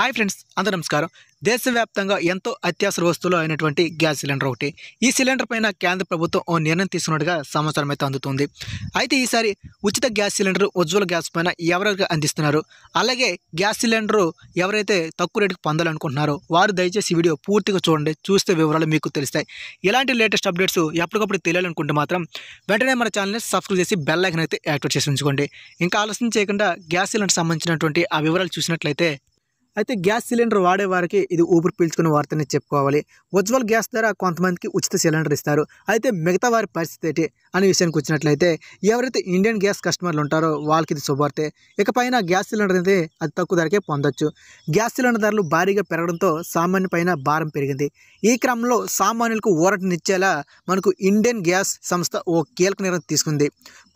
hi friends అందరూ నమస్కారం దేశవ్యాప్తంగా ఎంతో అత్యవసర వస్తువులు అయినటువంటి గ్యాస్ సిలిండర్ ఒకటి ఈ సిలిండర్ పైన కేంద్ర ప్రభుత్వం ఓ నిర్ణయం తీసుకున్నట్టుగా సమాచారం అయితే అందుతుంది అయితే ఈసారి ఉచిత గ్యాస్ సిలిండర్ ఉజ్వల గ్యాస్ పైన ఎవరికి అందిస్తున్నారు అలాగే గ్యాస్ సిలిండర్ ఎవరైతే తక్కువ రేటుకి పొందాలనుకుంటున్నారో వారు దయచేసి వీడియో పూర్తిగా చూడండి చూస్తే వివరాలు మీకు తెలుస్తాయి ఇలాంటి లేటెస్ట్ అప్డేట్స్ ఎప్పటికప్పుడు తెలియాలనుకుంటే మాత్రం వెంటనే మన ఛానల్ని సబ్స్క్రైబ్ చేసి బెల్లైకన్ అయితే యాక్టివేట్ చేసి ఉంచుకోండి ఇంకా ఆలోచన చేయకుండా గ్యాస్ సిలిండర్ సంబంధించినటువంటి ఆ వివరాలు చూసినట్లయితే అయితే గ్యాస్ సిలిండర్ వాడే వారికి ఇది ఊపిరి పీల్చుకునే వార్తనే చెప్పుకోవాలి ఉజ్వల్ గ్యాస్ ద్వారా కొంతమందికి ఉచిత సిలిండర్ ఇస్తారు అయితే మిగతా వారి పరిస్థితి ఏంటి అనే విషయానికి వచ్చినట్లయితే ఎవరైతే ఇండియన్ గ్యాస్ కస్టమర్లు ఉంటారో వాళ్ళకి ఇది శుభార్తే ఇకపైన గ్యాస్ సిలిండర్ అనేది అతి తక్కువ ధరకే పొందొచ్చు గ్యాస్ సిలిండర్ ధరలు భారీగా పెరగడంతో సామాన్య పైన భారం పెరిగింది ఈ క్రమంలో సామాన్యులకు ఊరటనిచ్చేలా మనకు ఇండియన్ గ్యాస్ సంస్థ ఓ కీలక నిర్ణయం తీసుకుంది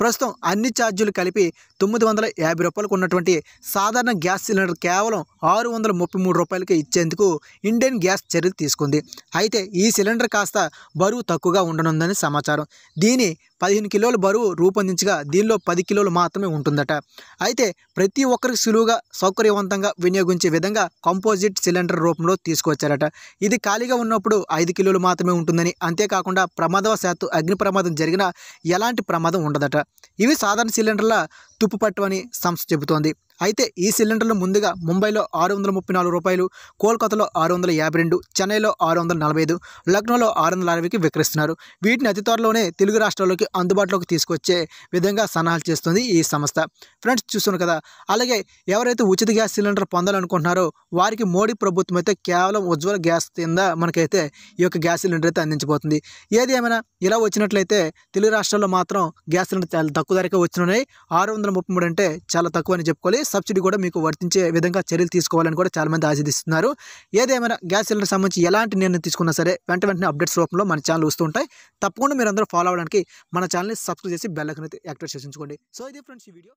ప్రస్తుతం అన్ని ఛార్జీలు కలిపి తొమ్మిది వందల యాభై రూపాయలకు ఉన్నటువంటి సాధారణ గ్యాస్ సిలిండర్ కేవలం ఆరు ఆరు వందల ముప్పై మూడు రూపాయలకి ఇచ్చేందుకు ఇండియన్ గ్యాస్ చర్యలు తీసుకుంది అయితే ఈ సిలిండర్ కాస్త బరువు తక్కువగా ఉండనుందని సమాచారం దీని పదిహేను కిలోల బరువు రూపొందించగా దీనిలో పది కిలోలు మాత్రమే ఉంటుందట అయితే ప్రతి ఒక్కరికి సులువుగా సౌకర్యవంతంగా వినియోగించే విధంగా కంపోజిట్ సిలిండర్ రూపంలో తీసుకొచ్చారట ఇది ఖాళీగా ఉన్నప్పుడు ఐదు కిలోలు మాత్రమే ఉంటుందని అంతేకాకుండా ప్రమాదవశాత్తు అగ్ని ప్రమాదం జరిగినా ఎలాంటి ప్రమాదం ఉండదట ఇవి సాధారణ సిలిండర్ల తుప్పు పట్టువని సంస్థ చెబుతోంది అయితే ఈ సిలిండర్లు ముందుగా ముంబైలో ఆరు వందల ముప్పై నాలుగు రూపాయలు కోల్కతాలో ఆరు వందల యాభై రెండు చెన్నైలో ఆరు వందల నలభై ఐదు లక్నోలో ఆరు వందల అరవైకి విక్రయిస్తున్నారు వీటిని అతి త్వరలోనే తెలుగు రాష్ట్రాల్లోకి అందుబాటులోకి తీసుకొచ్చే విధంగా సన్నాహాలు చేస్తుంది ఈ సంస్థ ఫ్రెండ్స్ చూస్తున్నారు కదా అలాగే ఎవరైతే ఉచిత గ్యాస్ సిలిండర్ పొందాలనుకుంటున్నారో వారికి మోడీ ప్రభుత్వం అయితే కేవలం ఉజ్వల గ్యాస్ కింద మనకైతే ఈ యొక్క గ్యాస్ సిలిండర్ అయితే అందించబోతుంది ఏది ఏమైనా ఇలా వచ్చినట్లయితే తెలుగు రాష్ట్రాల్లో మాత్రం గ్యాస్ సిలిండర్ చాలా తక్కువ ధరకే వచ్చినాయి ఆరు వందల ముప్పై మూడు అంటే చాలా తక్కువ అని చెప్పుకోవాలి సబ్సిడీ కూడా మీకు వర్తించే విధంగా చర్యలు తీసుకోవాలని కూడా చాలామంది ఆశిస్తున్నారు ఏదేమైనా గ్యాస్ సిలిండర్ సంబంధించి ఎలాంటి నిర్ణయం తీసుకున్నా సరే వెంట వెంటనే అప్డేట్స్ రూపంలో మన ఛానల్ వస్తూ ఉంటాయి తప్పకుండా మీరు ఫాలో అవ్వడానికి మన మన ఛానల్ని సబ్స్క్రైబ్ చేసి బెల్లకనైతే యాక్టివేట్ చేసి సో ఇదే ఫ్రెండ్స్ ఈ వీడియో